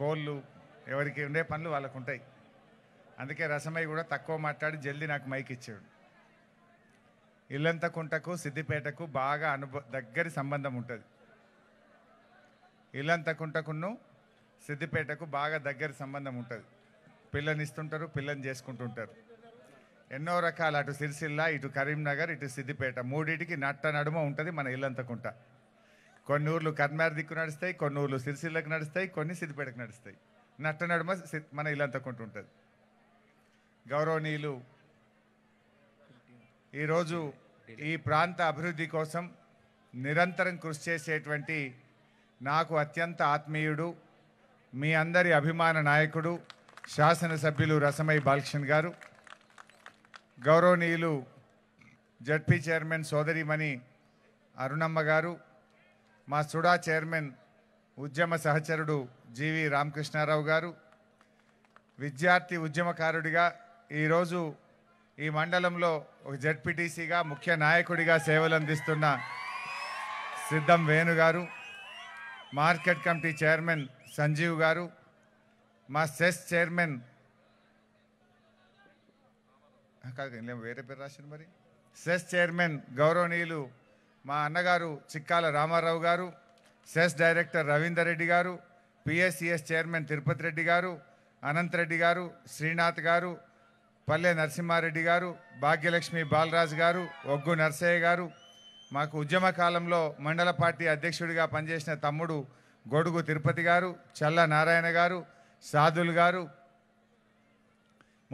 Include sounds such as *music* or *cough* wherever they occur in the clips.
కోళ్ళు ఎవరికి ఉండే పనులు వాళ్ళకు ఉంటాయి అందుకే రసమయ్య కూడా తక్కువ మాట్లాడి జల్దీ నాకు మైక్ ఇచ్చాడు ఇల్లంత కుంటకు సిద్దిపేటకు బాగా అనుభవ దగ్గరి సంబంధం ఉంటుంది ఇల్లంత కుంటకును సిద్దిపేటకు బాగా దగ్గర సంబంధం ఉంటుంది పిల్లని ఇస్తుంటారు పిల్లని చేసుకుంటుంటారు ఎన్నో రకాల అటు సిరిసిల్ల ఇటు కరీంనగర్ ఇటు సిద్దిపేట మూడింటికి నట్ట నడుమ ఉంటుంది మన ఇల్లంతకుంట కొన్ని ఊర్లు కర్మార్ దిక్కు నడుస్తాయి కొన్ని ఊర్లు సిరిసిల్లకు నడుస్తాయి కొన్ని సిద్దిపేటకు నడుస్తాయి నట్ట నడుమ మన ఇల్లంతా కొంటుంటుంది గౌరవనీయులు ఈరోజు ఈ ప్రాంత అభివృద్ధి కోసం నిరంతరం కృషి చేసేటువంటి నాకు అత్యంత ఆత్మీయుడు మీ అందరి అభిమాన నాయకుడు శాసనసభ్యులు రసమై బాలకృష్ణ గారు గౌరవనీయులు జడ్పీ చైర్మన్ సోదరిమణి అరుణమ్మ గారు మా సుడా చైర్మన్ ఉద్యమ సహచరుడు జీవి రామకృష్ణారావు గారు విద్యార్థి ఉద్యమకారుడిగా ఈరోజు ఈ మండలంలో ఒక జడ్పీటీసీగా ముఖ్య నాయకుడిగా సేవలు అందిస్తున్న సిద్ధం వేణు గారు మార్కెట్ కమిటీ చైర్మన్ సంజీవ్ గారు మా సెస్ చైర్మన్ కాదు వేరే పేరు రాసిన మరి సెస్ చైర్మన్ గౌరవనీయులు మా అన్నగారు చిక్కాల రామారావు గారు సెస్ డైరెక్టర్ రవీందర్ రెడ్డి గారు పిఎస్సిఎస్ చైర్మన్ తిరుపతి రెడ్డి గారు అనంత్ రెడ్డి గారు శ్రీనాథ్ గారు పల్లె నరసింహారెడ్డి గారు భాగ్యలక్ష్మి బాలరాజ్ గారు ఒగ్గు నర్సయ్య గారు మాకు ఉద్యమ కాలంలో మండల పార్టీ అధ్యక్షుడిగా పనిచేసిన తమ్ముడు గొడుగు తిరుపతి గారు చల్ల నారాయణ గారు సాధులు గారు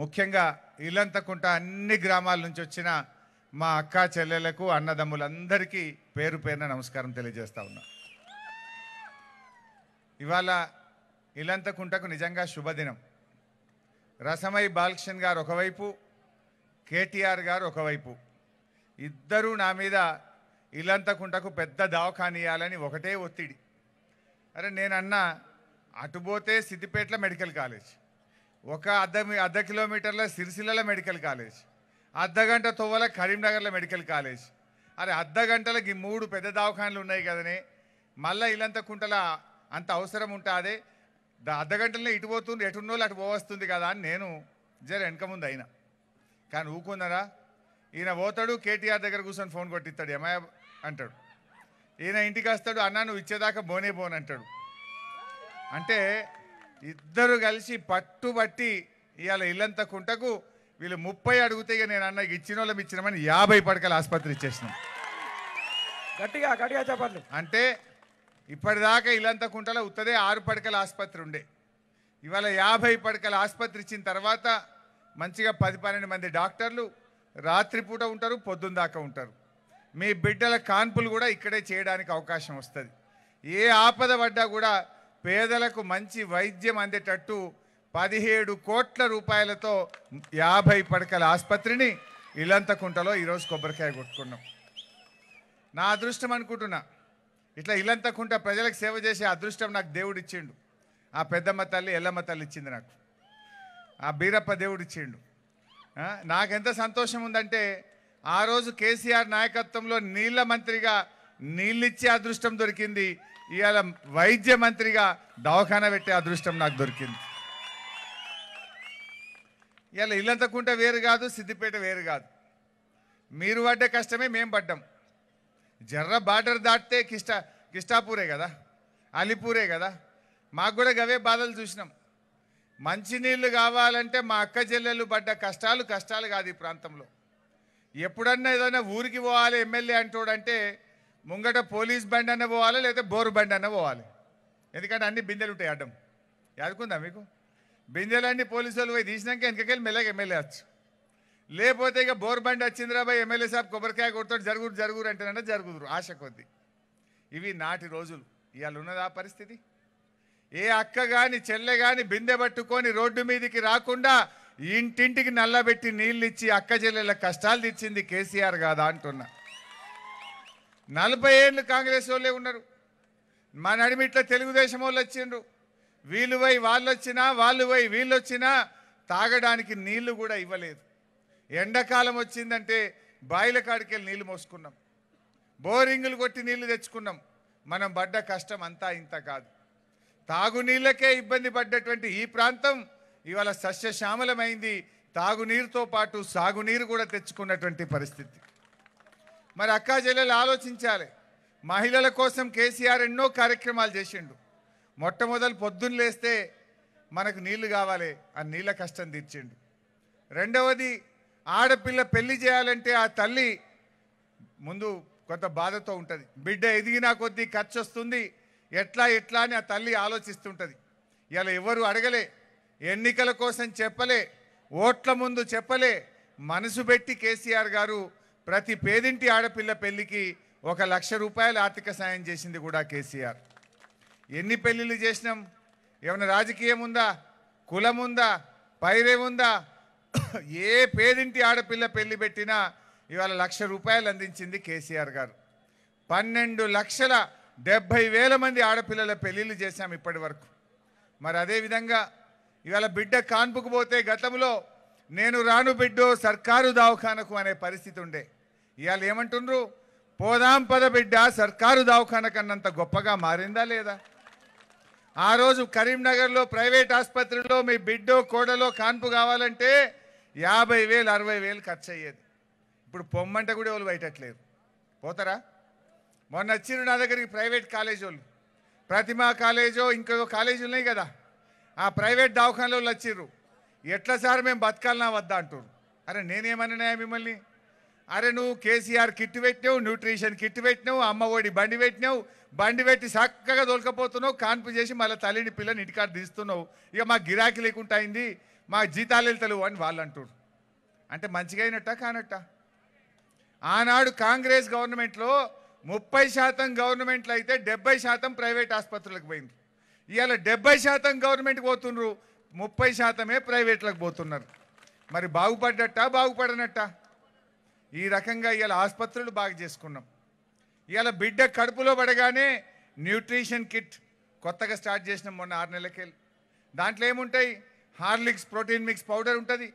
ముఖ్యంగా ఇల్లంతకుంట అన్ని గ్రామాల నుంచి వచ్చిన మా అక్క చెల్లెలకు అన్నదమ్ములందరికీ పేరు పేరున నమస్కారం తెలియజేస్తా ఉన్నా ఇవాళ ఇలంతకుంటకు నిజంగా శుభదినం రసమై బాలకృష్ణన్ గారు ఒకవైపు కేటీఆర్ గారు ఒకవైపు ఇద్దరూ నా మీద ఇల్లంతకుంటకు పెద్ద దావఖానియాలని ఒకటే ఒత్తిడి అరే నేనన్నా అటుపోతే సిద్దిపేటలో మెడికల్ కాలేజ్ ఒక అర్ధ అర్ధ కిలోమీటర్ల సిరిసిల్లల మెడికల్ కాలేజ్ అర్ధగంట తోవల కరీంనగర్లో మెడికల్ కాలేజ్ అరే అర్ధగంటలకి మూడు పెద్ద దవాఖానలు ఉన్నాయి కదనే మళ్ళీ ఇల్లంత కుంటల అంత అవసరం ఉంటుంది అర్ధగంటలనే ఇటు పోతుంది ఎటున్నోళ్ళు అటు పోవస్తుంది కదా అని నేను జర వెనక ముందు అయినా కానీ ఊకున్నారా ఈయన పోతాడు కేటీఆర్ దగ్గర కూర్చొని ఫోన్ కొట్టిస్తాడు ఎమయ అంటాడు ఈయన ఇంటికి వస్తాడు అన్న నువ్వు ఇచ్చేదాకా బోనే బోన్ అంటాడు అంటే ఇద్దరు కలిసి పట్టుబట్టి ఇవాళ ఇల్లంత కుంటకు వీళ్ళు ముప్పై అడిగితే నేను అన్న ఇచ్చిన వాళ్ళం ఇచ్చినామని యాభై పడకల ఆసుపత్రి ఇచ్చేసినాం గట్టిగా గట్టిగా చెప్పండి అంటే ఇప్పటిదాకా ఇల్లంత కుంటలో ఉత్తదే ఆరు పడకల ఆసుపత్రి ఉండే ఇవాళ యాభై పడకల ఆసుపత్రి ఇచ్చిన తర్వాత మంచిగా పది పన్నెండు మంది డాక్టర్లు రాత్రిపూట ఉంటారు పొద్దున్న దాకా ఉంటారు మీ బిడ్డల కాన్పులు కూడా ఇక్కడే చేయడానికి అవకాశం వస్తుంది ఏ ఆపద పడ్డా కూడా పేదలకు మంచి వైద్యం అందేటట్టు పదిహేడు కోట్ల రూపాయలతో యాభై పడకల ఆసుపత్రిని ఇల్లంతకుంటలో ఈరోజు కొబ్బరికాయ కొట్టుకున్నాం నా అదృష్టం అనుకుంటున్నా ఇట్లా ఇల్లంతకుంట ప్రజలకు సేవ చేసే అదృష్టం నాకు దేవుడు ఇచ్చిండు ఆ పెద్దమ్మ తల్లి ఎల్లమ్మ తల్లి ఇచ్చింది నాకు ఆ బీరప్ప దేవుడు ఇచ్చిండు నాకెంత సంతోషం ఉందంటే ఆ రోజు కేసీఆర్ నాయకత్వంలో నీళ్ళ మంత్రిగా నీళ్ళిచ్చే అదృష్టం దొరికింది ఇవాళ వైద్య మంత్రిగా దవాఖాన పెట్టే అదృష్టం నాకు దొరికింది ఇలా ఇల్లంతకుంట వేరు కాదు సిద్దిపేట వేరు కాదు మీరు పడ్డ కష్టమే మేము పడ్డాం జర్ర బార్డర్ దాటితే కిష్టా కిష్టాపూరే కదా అలిపూరే కదా మాకు కూడా గవే బాధలు చూసినాం మంచినీళ్ళు కావాలంటే మా అక్క చెల్లెళ్ళు పడ్డ కష్టాలు కష్టాలు కాదు ఈ ప్రాంతంలో ఎప్పుడన్నా ఏదైనా ఊరికి పోవాలి ఎమ్మెల్యే అంటోడంటే ముంగట పోలీస్ బండి అన్న పోవాలి లేకపోతే బోరు బండి అన్న పోవాలి ఎందుకంటే అన్ని బిందెలు ఉంటాయి అడ్డం యాదుకుందా మీకు బిందెలన్నీ పోలీసులు పోయి తీసినాక వెనకకెళ్ళి మెల్లగా ఎమ్మెల్యే వచ్చు లేకపోతే ఇక బోర్ వచ్చిందిరా వచ్చిందిరాబాయ్ ఎమ్మెల్యే సాబ్ కొబ్బరికాయ కొడుతాడు జరుగురు జరుగురు అంటేనంటే జరుగుదురు ఆశ కొద్ది ఇవి నాటి రోజులు ఇవాళ ఉన్నదా పరిస్థితి ఏ అక్క కానీ చెల్లె కానీ బిందె పట్టుకొని రోడ్డు మీదకి రాకుండా ఇంటింటికి నల్లబెట్టి నీళ్ళు ఇచ్చి అక్క చెల్లెల కష్టాలు తెచ్చింది కేసీఆర్ కాదా అంటున్నా నలభై ఏళ్ళు కాంగ్రెస్ వాళ్ళే ఉన్నారు మా నడిమిట్లో తెలుగుదేశం వాళ్ళు వచ్చిండ్రు వీళ్ళు పోయి వాళ్ళు వచ్చినా వాళ్ళు పోయి వీళ్ళు వచ్చినా తాగడానికి నీళ్లు కూడా ఇవ్వలేదు ఎండాకాలం వచ్చిందంటే బాయిల వెళ్ళి నీళ్లు మోసుకున్నాం బోరింగులు కొట్టి నీళ్లు తెచ్చుకున్నాం మనం పడ్డ కష్టం అంతా ఇంత కాదు తాగునీళ్ళకే ఇబ్బంది పడ్డటువంటి ఈ ప్రాంతం ఇవాళ సస్యశ్యామలమైంది తాగునీరుతో పాటు సాగునీరు కూడా తెచ్చుకున్నటువంటి పరిస్థితి మరి అక్కా జిల్లాలు ఆలోచించాలి మహిళల కోసం కేసీఆర్ ఎన్నో కార్యక్రమాలు చేసిండు మొట్టమొదలు పొద్దున్న లేస్తే మనకు నీళ్లు కావాలి ఆ నీళ్ళ కష్టం తీర్చిండు రెండవది ఆడపిల్ల పెళ్లి చేయాలంటే ఆ తల్లి ముందు కొంత బాధతో ఉంటుంది బిడ్డ ఎదిగినా కొద్దీ ఖర్చు వస్తుంది ఎట్లా ఎట్లా అని ఆ తల్లి ఆలోచిస్తుంటుంది ఇలా ఎవరు అడగలే ఎన్నికల కోసం చెప్పలే ఓట్ల ముందు చెప్పలే మనసు పెట్టి కేసీఆర్ గారు ప్రతి పేదింటి ఆడపిల్ల పెళ్లికి ఒక లక్ష రూపాయల ఆర్థిక సాయం చేసింది కూడా కేసీఆర్ ఎన్ని పెళ్ళిళ్ళు చేసినాం ఏమైనా రాజకీయం ఉందా కులం ఉందా పైరేముందా ఏ పేదింటి ఆడపిల్ల పెళ్లి పెట్టినా ఇవాళ లక్ష రూపాయలు అందించింది కేసీఆర్ గారు పన్నెండు లక్షల డెబ్భై వేల మంది ఆడపిల్లల పెళ్లిళ్ళు చేశాం ఇప్పటి వరకు మరి అదేవిధంగా ఇవాళ బిడ్డ కాన్పుకు పోతే గతంలో నేను రాను బిడ్డో సర్కారు దావఖానకు అనే పరిస్థితి ఉండే ఇవాళ ఏమంటుండ్రు పోదాం పద బిడ్డ సర్కారు దావఖాన అన్నంత గొప్పగా మారిందా లేదా ఆ రోజు కరీంనగర్లో ప్రైవేట్ ఆసుపత్రిలో మీ బిడ్డో కోడలో కాన్పు కావాలంటే యాభై వేలు అరవై వేలు ఖర్చు అయ్యేది ఇప్పుడు పొమ్మంటే కూడా వాళ్ళు బయటట్లేరు పోతారా మొన్న వచ్చిరు నా దగ్గరికి ప్రైవేట్ కాలేజ్ వాళ్ళు ప్రతిమా కాలేజో ఇంకో కాలేజీ ఉన్నాయి కదా ఆ ప్రైవేట్ దవాఖానలో వాళ్ళు వచ్చిర్రు ఎట్లా సార్ మేము బతకాలనా వద్దా అంటున్నారు అరే నేనేమన్నా మిమ్మల్ని అరే నువ్వు కేసీఆర్ కిట్ పెట్టినావు న్యూట్రిషన్ కిట్ పెట్టినావు అమ్మ ఒడి బండి పెట్టినావు బండి పెట్టి చక్కగా దొరకపోతున్నావు కాన్పు చేసి మళ్ళీ తల్లిని పిల్లని ఇంటికాడ తీస్తున్నావు ఇక మా గిరాకీ లేకుండా అయింది మా జీతాలు అని వాళ్ళు అంటున్నారు అంటే మంచిగా అయినట్ట కానట్ట ఆనాడు కాంగ్రెస్ గవర్నమెంట్లో ముప్పై శాతం గవర్నమెంట్లో అయితే డెబ్బై శాతం ప్రైవేట్ ఆసుపత్రులకు పోయింది ఇవాళ డెబ్బై శాతం గవర్నమెంట్కి పోతున్నారు ముప్పై శాతమే ప్రైవేట్లకు పోతున్నారు మరి బాగుపడ్డట్టా బాగుపడనట్టా ఈ రకంగా ఇవాళ ఆసుపత్రులు బాగా చేసుకున్నాం ఇవాళ బిడ్డ కడుపులో పడగానే న్యూట్రిషన్ కిట్ కొత్తగా స్టార్ట్ చేసినాం మొన్న ఆరు నెలలకెళ్ళి దాంట్లో ఏముంటాయి హార్లిక్స్ ప్రోటీన్ మిక్స్ పౌడర్ ఉంటుంది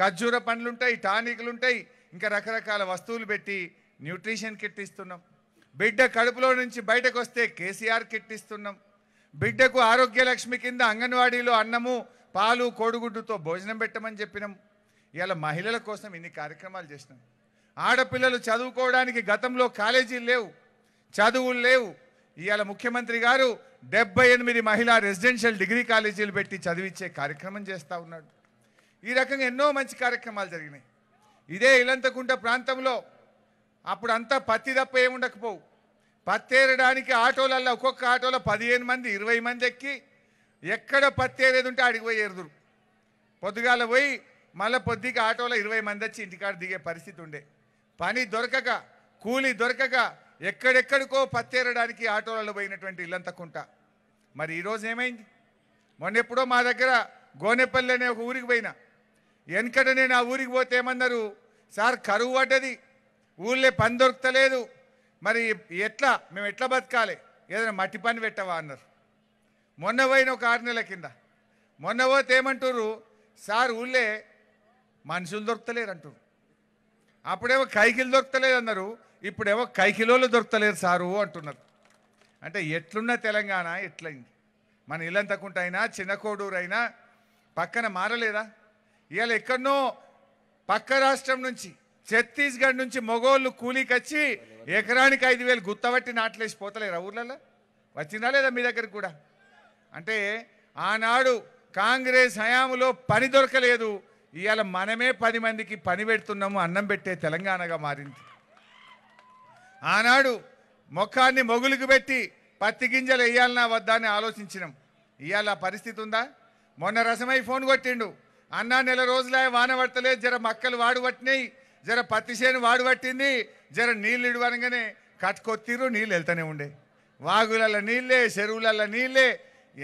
ఖర్జూర పండ్లు ఉంటాయి టానిక్లు ఉంటాయి ఇంకా రకరకాల వస్తువులు పెట్టి న్యూట్రిషన్ కిట్ ఇస్తున్నాం బిడ్డ కడుపులో నుంచి బయటకు వస్తే కేసీఆర్ కిట్ ఇస్తున్నాం బిడ్డకు ఆరోగ్య లక్ష్మి కింద అంగన్వాడీలో అన్నము పాలు కోడిగుడ్డుతో భోజనం పెట్టమని చెప్పినాం ఇవాళ మహిళల కోసం ఇన్ని కార్యక్రమాలు చేసినాం ఆడపిల్లలు చదువుకోవడానికి గతంలో కాలేజీలు లేవు చదువులు లేవు ఇవాళ ముఖ్యమంత్రి గారు డెబ్బై ఎనిమిది మహిళా రెసిడెన్షియల్ డిగ్రీ కాలేజీలు పెట్టి చదివించే కార్యక్రమం చేస్తూ ఉన్నాడు ఈ రకంగా ఎన్నో మంచి కార్యక్రమాలు జరిగినాయి ఇదే ఇలంతకుంట ప్రాంతంలో అప్పుడు అంతా పత్తి తప్ప ఏముండకపోవు పత్తేరడానికి ఆటోలల్లో ఒక్కొక్క ఆటోలో పదిహేను మంది ఇరవై మంది ఎక్కి ఎక్కడ పత్తేరేది ఉంటే అడిగి పోయి ఎరుదురు పొద్దుగాల పోయి మళ్ళీ పొద్దుగా ఆటోలో ఇరవై మంది వచ్చి ఇంటికాడ దిగే పరిస్థితి ఉండే పని దొరకక కూలి దొరకక ఎక్కడెక్కడికో పత్తేరడానికి ఆటోలలో పోయినటువంటి ఇల్లంతకుంట మరి ఈరోజు ఏమైంది మొన్నెప్పుడో మా దగ్గర గోనెపల్లి అనే ఒక ఊరికి పోయినా వెనకట నేను ఆ ఊరికి పోతే ఏమన్నారు సార్ కరువు పడ్డది ఊళ్ళే పని దొరకలేదు మరి ఎట్లా మేము ఎట్లా బతకాలి ఏదైనా మట్టి పని పెట్టవా అన్నారు మొన్న పోయిన ఒక ఆరు నెలల కింద మొన్న పోతే ఏమంటారు సార్ ఊళ్ళే మనుషులు దొరకలేరు అంటారు అప్పుడేమో కైకిలు దొరకలేదు అన్నారు ఇప్పుడేమో కైకిలోలు దొరకలేరు సారు అంటున్నారు అంటే ఎట్లున్న తెలంగాణ ఎట్లయింది మన ఇల్లంతకుంటైనా అయినా పక్కన మారలేదా ఇవాళ ఎక్కడనో పక్క రాష్ట్రం నుంచి ఛత్తీస్గఢ్ నుంచి మొగోళ్ళు కూలీకొచ్చి ఎకరానికి ఐదు వేలు గుత్తబట్టి నాట్లేసి పోతలేరా ఊర్లలో వచ్చిందా లేదా మీ దగ్గర కూడా అంటే ఆనాడు కాంగ్రెస్ హయాంలో పని దొరకలేదు ఇవాళ మనమే పది మందికి పని పెడుతున్నాము అన్నం పెట్టే తెలంగాణగా మారింది ఆనాడు ముఖాన్ని మొగులుకు పెట్టి పత్తి గింజలు వేయాలనా వద్దా అని ఆలోచించినాం ఇవాళ పరిస్థితి ఉందా మొన్న రసమై ఫోన్ కొట్టిండు అన్న నెల రోజులే వాన పడతలే జర మక్కలు వాడు పట్టినాయి జర పత్తి చేను వాడు పట్టింది జర నీళ్ళు ఇడవనగానే కట్టుకొత్తిరు నీళ్ళు వెళ్తూనే ఉండే వాగులలో నీళ్ళే చెరువులలో నీళ్ళే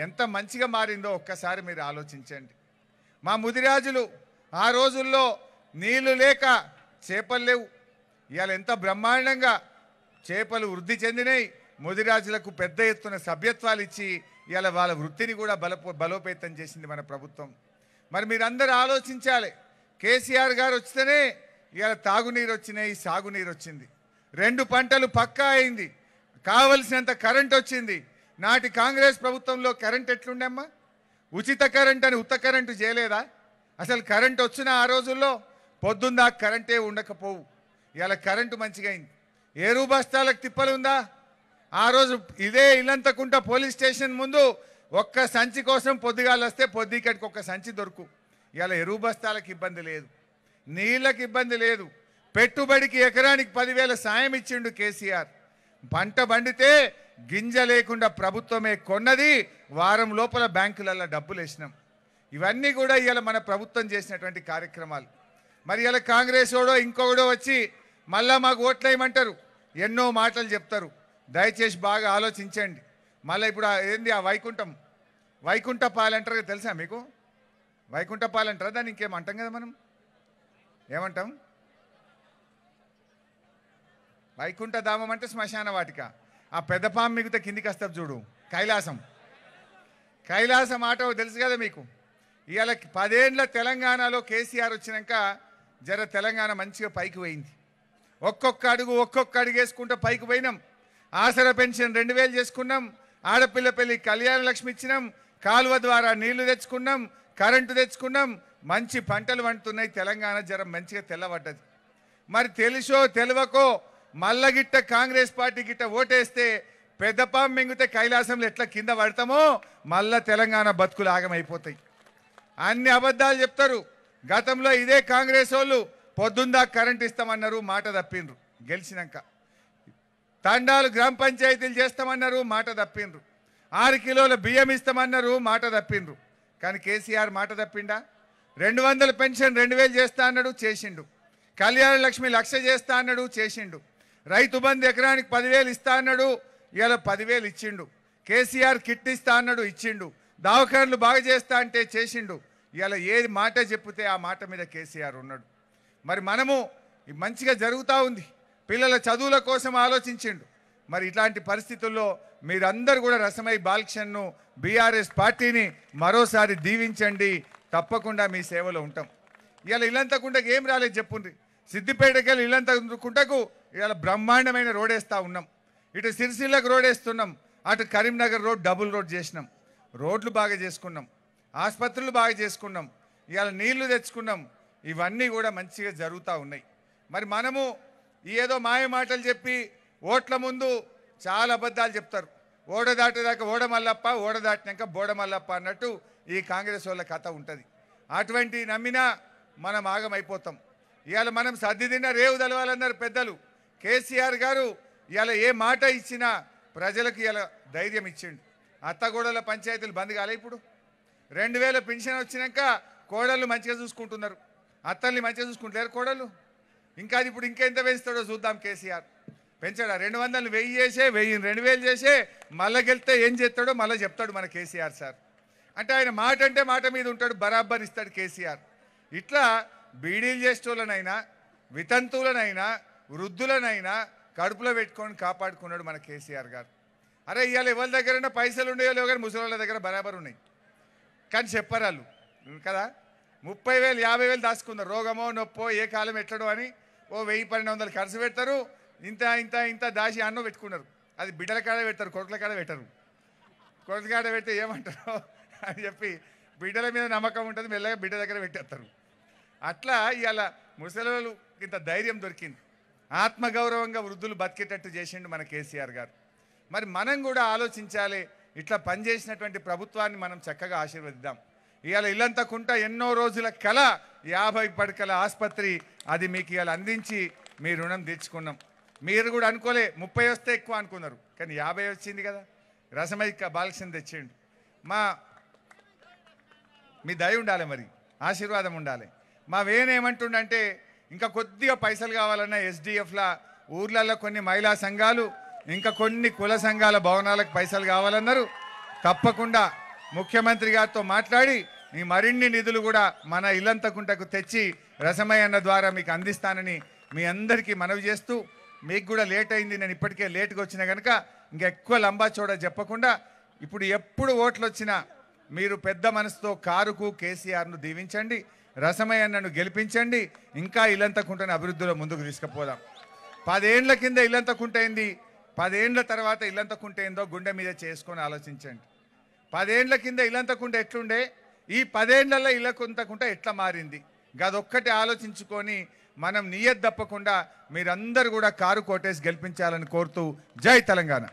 ఎంత మంచిగా మారిందో ఒక్కసారి మీరు ఆలోచించండి మా ముదిరాజులు ఆ రోజుల్లో నీళ్లు లేక చేపలు లేవు ఇవాళ ఎంత బ్రహ్మాండంగా చేపలు వృద్ధి చెందినాయి ముదిరాజులకు పెద్ద ఎత్తున సభ్యత్వాలు ఇచ్చి ఇవాళ వాళ్ళ వృత్తిని కూడా బల బలోపేతం చేసింది మన ప్రభుత్వం మరి మీరందరూ ఆలోచించాలి కేసీఆర్ గారు వచ్చితేనే ఇవాళ తాగునీరు వచ్చినాయి సాగునీరు వచ్చింది రెండు పంటలు పక్కా అయింది కావలసినంత కరెంట్ వచ్చింది నాటి కాంగ్రెస్ ప్రభుత్వంలో కరెంట్ ఎట్లుండమ్మా ఉచిత కరెంట్ అని ఉత్త కరెంటు చేయలేదా అసలు కరెంట్ వచ్చిన ఆ రోజుల్లో పొద్దుందా కరెంటే ఉండకపోవు ఇలా కరెంటు మంచిగా అయింది ఏ రూబస్తాలకు తిప్పలు ఉందా ఆ రోజు ఇదే ఇల్లంతకుంట పోలీస్ స్టేషన్ ముందు ఒక్క సంచి కోసం పొద్దుగాలు వస్తే పొద్దుకడికి ఒక్క సంచి దొరుకు ఇలా ఎరువు బస్తాలకు ఇబ్బంది లేదు నీళ్ళకి ఇబ్బంది లేదు పెట్టుబడికి ఎకరానికి పదివేల సాయం ఇచ్చిండు కేసీఆర్ పంట పండితే గింజ లేకుండా ప్రభుత్వమే కొన్నది వారం లోపల బ్యాంకులలో డబ్బులు వేసినాం ఇవన్నీ కూడా ఇవాళ మన ప్రభుత్వం చేసినటువంటి కార్యక్రమాలు మరి ఇలా కాంగ్రెస్ ఓడో ఇంకొకడో వచ్చి మళ్ళా మాకు ఓట్లేయమంటారు ఎన్నో మాటలు చెప్తారు దయచేసి బాగా ఆలోచించండి మళ్ళీ ఇప్పుడు ఏంది ఆ వైకుంఠం వైకుంఠ పాలంటారు తెలుసా మీకు వైకుంఠ పాలంటారా దాన్ని ఇంకేమంటాం కదా మనం ఏమంటాం వైకుంఠ ధామం అంటే శ్మశాన వాటిక ఆ పెద్ద పాము మిగితే కిందికి వస్తారు చూడు కైలాసం కైలాసం ఆటో తెలుసు కదా మీకు ఇవాళ పదేండ్ల తెలంగాణలో కేసీఆర్ వచ్చినాక జర తెలంగాణ మంచిగా పైకి పోయింది ఒక్కొక్క అడుగు ఒక్కొక్క అడుగు వేసుకుంటూ పైకి పోయినాం ఆసర పెన్షన్ రెండు వేలు చేసుకున్నాం ఆడపిల్ల పెళ్లి కళ్యాణ లక్ష్మి ఇచ్చినాం కాలువ ద్వారా నీళ్లు తెచ్చుకున్నాం కరెంటు తెచ్చుకున్నాం మంచి పంటలు వండుతున్నాయి తెలంగాణ జ్వరం మంచిగా తెల్లబడ్డది మరి తెలుసో తెలియకో మల్లగిట్ట కాంగ్రెస్ పార్టీ గిట్ట ఓటేస్తే పెద్దపాం మింగితే కైలాసంలో ఎట్లా కింద పడతామో మళ్ళా తెలంగాణ బతుకులు ఆగమైపోతాయి అన్ని అబద్ధాలు చెప్తారు గతంలో ఇదే కాంగ్రెస్ వాళ్ళు పొద్దుందా కరెంట్ ఇస్తామన్నారు మాట తప్పిండ్రు గెలిచినాక తండాలు గ్రామ పంచాయతీలు చేస్తామన్నారు మాట తప్పిండ్రు ఆరు కిలోల బియ్యం ఇస్తామన్నారు మాట తప్పిండ్రు కానీ కేసీఆర్ మాట తప్పిండా రెండు వందల పెన్షన్ రెండు వేలు చేస్తా అన్నాడు చేసిండు కళ్యాణ లక్ష్మి లక్ష చేస్తా అన్నాడు చేసిండు రైతు బంధు ఎకరానికి పదివేలు ఇస్తా అన్నాడు ఇవాళ పదివేలు ఇచ్చిండు కేసీఆర్ కిట్ ఇస్తా అన్నాడు ఇచ్చిండు దవాఖాన్లు బాగా చేస్తా అంటే చేసిండు ఇవాళ ఏ మాట చెప్పితే ఆ మాట మీద కేసీఆర్ ఉన్నాడు మరి మనము మంచిగా జరుగుతూ ఉంది పిల్లల చదువుల కోసం ఆలోచించిండు మరి ఇట్లాంటి పరిస్థితుల్లో మీరందరూ కూడా రసమై బాలకిషన్ను బీఆర్ఎస్ పార్టీని మరోసారి దీవించండి తప్పకుండా మీ సేవలో ఉంటాం ఇవాళ ఇల్లంతకుండకు ఏం రాలేదు చెప్పుండ్రి సిద్దిపేటకెళ్ళి ఇల్లంతకుంటకు ఇవాళ బ్రహ్మాండమైన రోడ్ వేస్తూ ఉన్నాం ఇటు సిరిసిల్లకు రోడ్ వేస్తున్నాం అటు కరీంనగర్ రోడ్ డబుల్ రోడ్ చేసినాం రోడ్లు బాగా చేసుకున్నాం ఆసుపత్రులు బాగా చేసుకున్నాం ఇవాళ నీళ్లు తెచ్చుకున్నాం ఇవన్నీ కూడా మంచిగా జరుగుతూ ఉన్నాయి మరి మనము ఏదో మాయ మాటలు చెప్పి ఓట్ల ముందు చాలా అబద్ధాలు చెప్తారు ఓడ దాటేదాకా ఓడ మల్లప్ప ఓడ దాటినాక బోడ మల్లప్ప అన్నట్టు ఈ కాంగ్రెస్ వాళ్ళ కథ ఉంటుంది అటువంటి నమ్మినా మనం ఆగమైపోతాం ఇవాళ మనం సర్దిదిన రేవు తెలవాలన్నారు పెద్దలు కేసీఆర్ గారు ఇవాళ ఏ మాట ఇచ్చినా ప్రజలకు ఇలా ధైర్యం ఇచ్చిండు అత్తగూడల పంచాయతీలు బంద్ కాలే ఇప్పుడు రెండు వేల పెన్షన్ వచ్చినాక కోడళ్ళు మంచిగా చూసుకుంటున్నారు అత్తల్ని మంచిగా చూసుకుంటున్నారు కోడళ్ళు ఇంకా అది ఇప్పుడు ఇంకెంత పెంచుతాడో చూద్దాం కేసీఆర్ పెంచాడు రెండు వందలు వెయ్యి చేసే వెయ్యి రెండు వేలు చేసే మళ్ళీ గెలితే ఏం చేస్తాడో మళ్ళీ చెప్తాడు మన కేసీఆర్ సార్ అంటే ఆయన మాట అంటే మాట మీద ఉంటాడు బరాబర్ ఇస్తాడు కేసీఆర్ ఇట్లా బీడీలు చేసేటోళ్ళనైనా వితంతువులనైనా వృద్ధులనైనా కడుపులో పెట్టుకొని కాపాడుకున్నాడు మన కేసీఆర్ గారు అరే ఇవాళ ఎవరి దగ్గర పైసలు ఉండేవాళ్ళు ఎవరు ముసలి దగ్గర బరాబర్ ఉన్నాయి కానీ చెప్పారు వాళ్ళు కదా ముప్పై వేలు యాభై వేలు దాచుకున్నారు రోగమో నొప్పో ఏ కాలం ఎట్టడో అని ఓ వెయ్యి పన్నెండు వందలు ఖర్చు పెడతారు ఇంత ఇంత ఇంత దాచి అన్నం పెట్టుకున్నారు అది బిడ్డల కాడ పెడతారు కొడుకుల కాడ పెట్టరు కొడుకుల కాడ పెడితే ఏమంటారు *laughs* అని చెప్పి బిడ్డల మీద నమ్మకం ఉంటుంది మెల్లగా బిడ్డ దగ్గర పెట్టేస్తారు అట్లా ఇవాళ ముసలి ఇంత ధైర్యం దొరికింది ఆత్మగౌరవంగా వృద్ధులు బతికేటట్టు చేసిండు మన కేసీఆర్ గారు మరి మనం కూడా ఆలోచించాలి ఇట్లా పనిచేసినటువంటి ప్రభుత్వాన్ని మనం చక్కగా ఆశీర్వదిద్దాం ఇవాళ ఇల్లంతా ఎన్నో రోజుల కల యాభై పడకల ఆసుపత్రి అది మీకు ఇవాళ అందించి మీ రుణం తీర్చుకున్నాం మీరు కూడా అనుకోలే ముప్పై వస్తే ఎక్కువ అనుకున్నారు కానీ యాభై వచ్చింది కదా రసమైక బాలకృష్ణ తెచ్చేయండి మా మీ దయ ఉండాలి మరి ఆశీర్వాదం ఉండాలి మా వేనేమంటుండంటే ఇంకా కొద్దిగా పైసలు కావాలన్నా ఎస్డిఎఫ్ల ఊర్లలో కొన్ని మహిళా సంఘాలు ఇంకా కొన్ని కుల సంఘాల భవనాలకు పైసలు కావాలన్నారు తప్పకుండా ముఖ్యమంత్రి గారితో మాట్లాడి మీ మరిన్ని నిధులు కూడా మన ఇల్లంతకుంటకు తెచ్చి రసమయ్యన్న ద్వారా మీకు అందిస్తానని మీ అందరికీ మనవి చేస్తూ మీకు కూడా లేట్ అయింది నేను ఇప్పటికే లేట్గా వచ్చిన కనుక ఇంకెక్కువ లంబాచోడ చెప్పకుండా ఇప్పుడు ఎప్పుడు ఓట్లు వచ్చినా మీరు పెద్ద మనసుతో కారుకు కేసీఆర్ను దీవించండి రసమయ్యన్నను గెలిపించండి ఇంకా ఇల్లంతకుంటని అభివృద్ధిలో ముందుకు తీసుకుపోదాం పదేండ్ల కింద ఇల్లంతకుంటైంది పదేండ్ల తర్వాత ఇల్లంతకుంటే ఏందో గుండె మీద చేసుకొని ఆలోచించండి పదేండ్ల కింద ఇల్లంతకుంటే ఎట్లుండే ఈ పదేండ్లలో ఇళ్ళకుంత కుంట ఎట్లా మారింది గదొక్కటి ఆలోచించుకొని మనం నియత్ తప్పకుండా మీరందరూ కూడా కారు కోటేసి గెలిపించాలని కోరుతూ జై తెలంగాణ